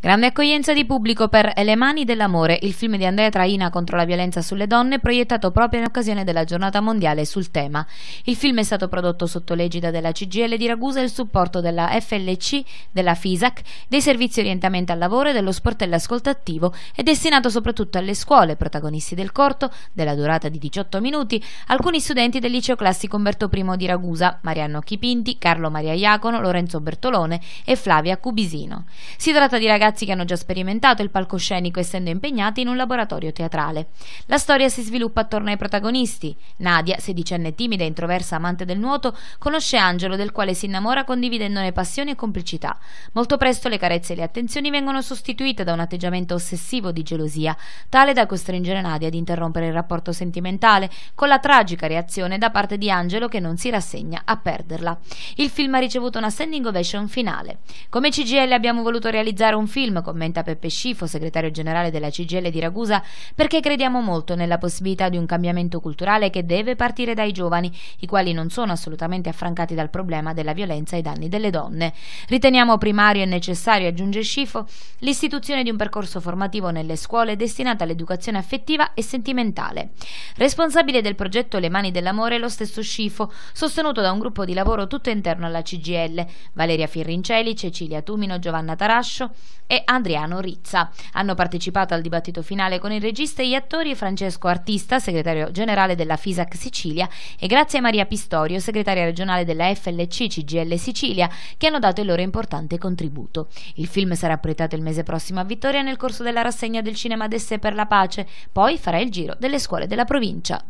Grande accoglienza di pubblico per Le mani dell'amore, il film di Andrea Traina contro la violenza sulle donne, proiettato proprio in occasione della giornata mondiale sul tema. Il film è stato prodotto sotto l'egida della CGL di Ragusa e il supporto della FLC, della FISAC, dei servizi orientamento al lavoro e dello sportello ascoltativo è destinato soprattutto alle scuole, protagonisti del corto, della durata di 18 minuti, alcuni studenti del liceo classico Umberto I di Ragusa, Mariano Chipinti, Carlo Maria Iacono, Lorenzo Bertolone e Flavia Cubisino. Si tratta di ragazzi ragazzi che hanno già sperimentato il palcoscenico essendo impegnati in un laboratorio teatrale. La storia si sviluppa attorno ai protagonisti. Nadia, sedicenne timida e introversa amante del nuoto, conosce Angelo del quale si innamora condividendone passione e complicità. Molto presto le carezze e le attenzioni vengono sostituite da un atteggiamento ossessivo di gelosia, tale da costringere Nadia ad interrompere il rapporto sentimentale, con la tragica reazione da parte di Angelo che non si rassegna a perderla. Il film ha ricevuto una standing ovation finale. Come CGL abbiamo voluto realizzare un film film, commenta Peppe Scifo, segretario generale della CGL di Ragusa, perché crediamo molto nella possibilità di un cambiamento culturale che deve partire dai giovani, i quali non sono assolutamente affrancati dal problema della violenza ai danni delle donne. Riteniamo primario e necessario, aggiunge Scifo, l'istituzione di un percorso formativo nelle scuole destinato all'educazione affettiva e sentimentale. Responsabile del progetto Le mani dell'amore, lo stesso Scifo, sostenuto da un gruppo di lavoro tutto interno alla CGL, Valeria Firrinceli, Cecilia Tumino, Giovanna Tarascio, e Adriano Rizza. Hanno partecipato al dibattito finale con il regista e gli attori Francesco Artista, segretario generale della FISAC Sicilia, e Grazia Maria Pistorio, segretaria regionale della FLC CGL Sicilia, che hanno dato il loro importante contributo. Il film sarà proiettato il mese prossimo a Vittoria nel corso della rassegna del Cinema d'Esse per la Pace, poi farà il giro delle scuole della provincia.